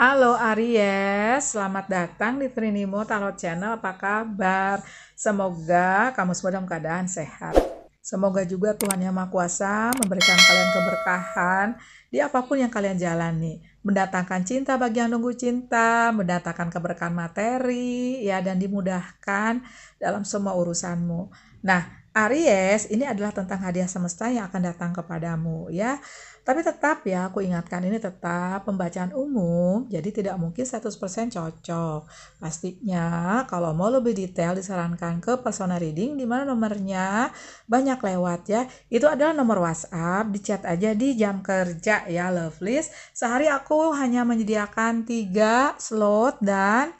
Halo Aries, selamat datang di Trinimo Tarot Channel. Apa kabar? Semoga kamu semua dalam keadaan sehat. Semoga juga Tuhan Yang Maha Kuasa memberikan kalian keberkahan di apapun yang kalian jalani. Mendatangkan cinta bagi yang nunggu cinta, mendatangkan keberkahan materi, ya, dan dimudahkan dalam semua urusanmu. Nah, Aries, ini adalah tentang hadiah semesta yang akan datang kepadamu ya. Tapi tetap ya, aku ingatkan ini tetap pembacaan umum, jadi tidak mungkin 100% cocok. Pastinya kalau mau lebih detail disarankan ke personal reading di mana nomornya banyak lewat ya. Itu adalah nomor WhatsApp, di chat aja di jam kerja ya, love list. Sehari aku hanya menyediakan tiga slot dan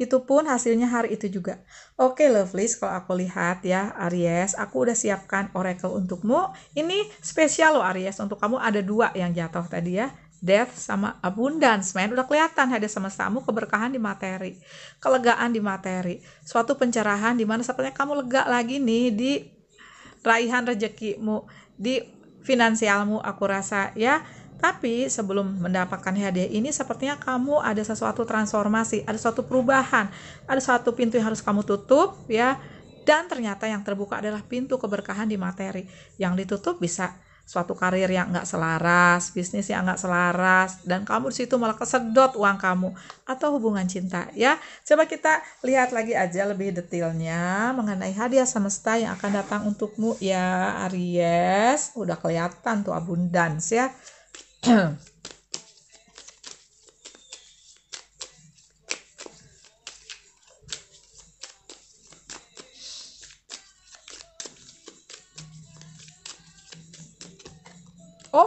itu pun hasilnya hari itu juga. Oke, okay, lovely, kalau aku lihat ya, Aries, aku udah siapkan oracle untukmu. Ini spesial loh, Aries. Untuk kamu ada dua yang jatuh tadi ya. Death sama abundance, man. Udah kelihatan ada sama kamu keberkahan di materi. Kelegaan di materi. Suatu pencerahan di mana sepertinya kamu lega lagi nih di raihan rezekimu. Di finansialmu, aku rasa ya tapi sebelum mendapatkan hadiah ini sepertinya kamu ada sesuatu transformasi, ada suatu perubahan, ada suatu pintu yang harus kamu tutup ya. Dan ternyata yang terbuka adalah pintu keberkahan di materi. Yang ditutup bisa suatu karir yang nggak selaras, bisnis yang nggak selaras, dan kamu di situ malah kesedot uang kamu atau hubungan cinta ya. Coba kita lihat lagi aja lebih detailnya mengenai hadiah semesta yang akan datang untukmu ya Aries. Udah kelihatan tuh abundance ya. Oh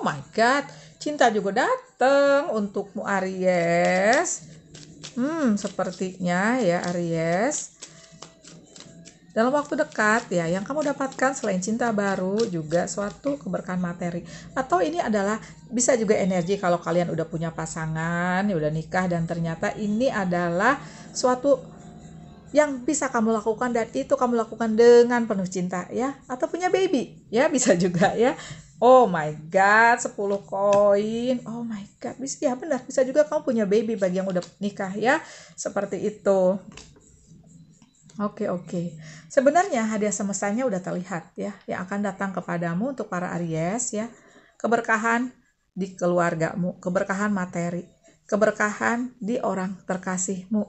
my god, cinta juga datang untukmu Aries. Hmm, sepertinya ya Aries. Dalam waktu dekat ya, yang kamu dapatkan selain cinta baru juga suatu keberkahan materi. Atau ini adalah bisa juga energi kalau kalian udah punya pasangan, ya udah nikah dan ternyata ini adalah suatu yang bisa kamu lakukan dan itu kamu lakukan dengan penuh cinta ya atau punya baby ya bisa juga ya Oh my god, 10 koin. Oh my god, bisa ya benar, bisa juga kamu punya baby bagi yang udah nikah ya. Seperti itu. Oke, oke. Sebenarnya hadiah semestanya udah terlihat ya, yang akan datang kepadamu untuk para Aries ya. Keberkahan di keluargamu, keberkahan materi, keberkahan di orang terkasihmu.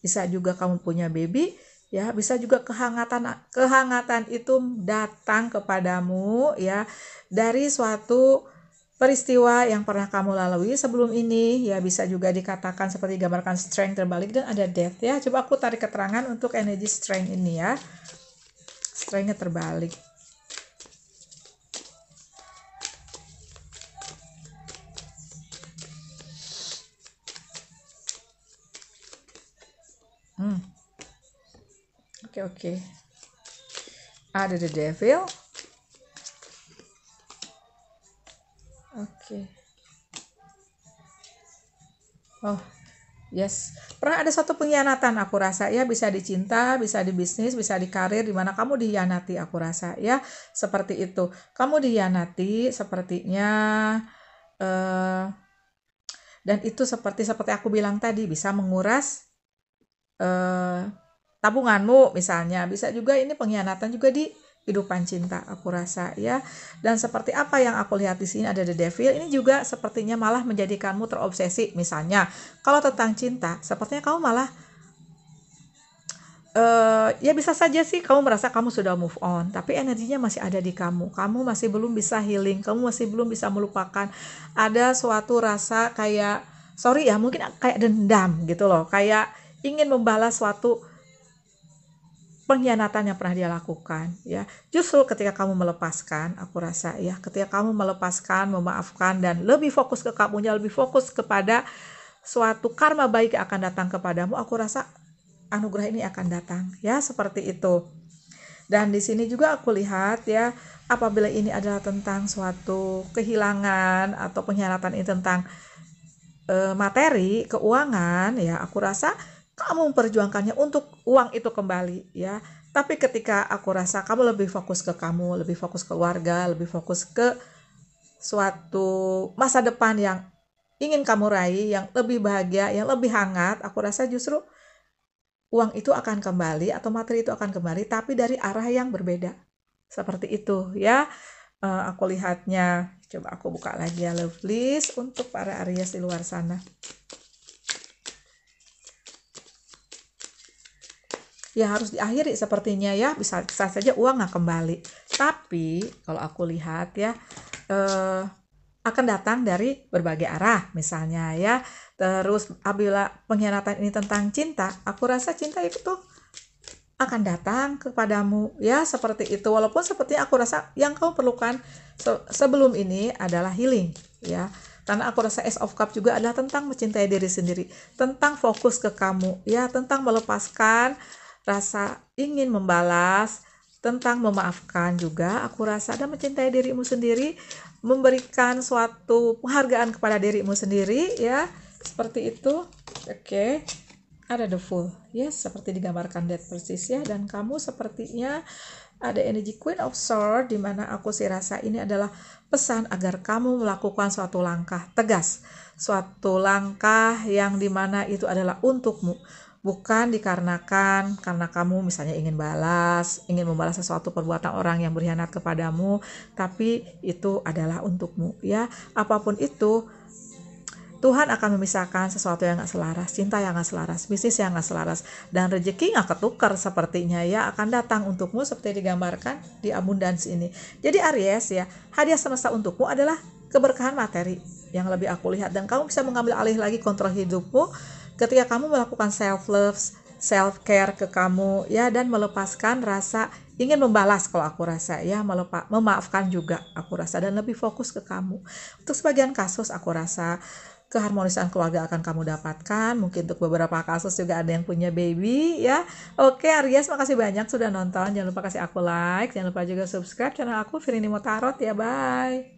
Bisa juga kamu punya baby, ya bisa juga kehangatan kehangatan itu datang kepadamu ya dari suatu peristiwa yang pernah kamu lalui sebelum ini ya bisa juga dikatakan seperti gambarkan strength terbalik dan ada death ya coba aku tarik keterangan untuk energy strength ini ya strengthnya terbalik hmm oke oke okay. ada the devil okay. oh Yes, pernah ada satu pengkhianatan aku rasa ya bisa dicinta, bisa di bisnis, bisa di karir di mana kamu dikhianati? aku rasa ya seperti itu. Kamu dikhianati. sepertinya eh, dan itu seperti seperti aku bilang tadi bisa menguras eh, tabunganmu misalnya, bisa juga ini pengkhianatan juga di kehidupan cinta aku rasa ya dan seperti apa yang aku lihat di sini ada the devil ini juga sepertinya malah menjadikanmu terobsesi misalnya kalau tentang cinta sepertinya kamu malah Uh, ya bisa saja sih kamu merasa kamu sudah move on, tapi energinya masih ada di kamu. Kamu masih belum bisa healing, kamu masih belum bisa melupakan. Ada suatu rasa kayak sorry ya, mungkin kayak dendam gitu loh, kayak ingin membalas suatu pengkhianatan yang pernah dia lakukan ya justru ketika kamu melepaskan aku rasa ya ketika kamu melepaskan memaafkan dan lebih fokus ke kamunya lebih fokus kepada suatu karma baik yang akan datang kepadamu aku rasa anugerah ini akan datang ya seperti itu dan di sini juga aku lihat ya apabila ini adalah tentang suatu kehilangan atau pengkhianatan ini tentang e, materi keuangan ya aku rasa kamu memperjuangkannya untuk uang itu kembali ya. Tapi ketika aku rasa kamu lebih fokus ke kamu, lebih fokus ke keluarga, lebih fokus ke suatu masa depan yang ingin kamu raih, yang lebih bahagia, yang lebih hangat, aku rasa justru uang itu akan kembali atau materi itu akan kembali tapi dari arah yang berbeda. Seperti itu ya. Uh, aku lihatnya coba aku buka lagi ya love list untuk para Aries di luar sana. ya harus diakhiri sepertinya ya bisa, bisa saja uang nggak kembali tapi kalau aku lihat ya eh, akan datang dari berbagai arah misalnya ya terus apabila pengkhianatan ini tentang cinta aku rasa cinta itu tuh akan datang kepadamu ya seperti itu walaupun seperti aku rasa yang kau perlukan se sebelum ini adalah healing ya karena aku rasa S of Cup juga adalah tentang mencintai diri sendiri tentang fokus ke kamu ya tentang melepaskan rasa ingin membalas, tentang memaafkan juga. Aku rasa dan mencintai dirimu sendiri, memberikan suatu penghargaan kepada dirimu sendiri, ya seperti itu. Oke, okay. ada the full, yes, seperti digambarkan Dead persis ya. Dan kamu sepertinya ada energy Queen of sword di mana aku sih rasa ini adalah pesan agar kamu melakukan suatu langkah tegas, suatu langkah yang dimana itu adalah untukmu bukan dikarenakan karena kamu misalnya ingin balas, ingin membalas sesuatu perbuatan orang yang berkhianat kepadamu, tapi itu adalah untukmu ya. Apapun itu, Tuhan akan memisahkan sesuatu yang gak selaras, cinta yang gak selaras, bisnis yang gak selaras, dan rezeki gak ketukar sepertinya ya akan datang untukmu seperti digambarkan di abundance ini. Jadi Aries ya, hadiah semesta untukmu adalah keberkahan materi yang lebih aku lihat dan kamu bisa mengambil alih lagi kontrol hidupmu ketika kamu melakukan self love self care ke kamu ya dan melepaskan rasa ingin membalas kalau aku rasa ya melepa, memaafkan juga aku rasa dan lebih fokus ke kamu untuk sebagian kasus aku rasa keharmonisan keluarga akan kamu dapatkan. Mungkin untuk beberapa kasus juga ada yang punya baby ya. Oke Aries, makasih banyak sudah nonton. Jangan lupa kasih aku like, jangan lupa juga subscribe channel aku Firini Motarot ya. Bye.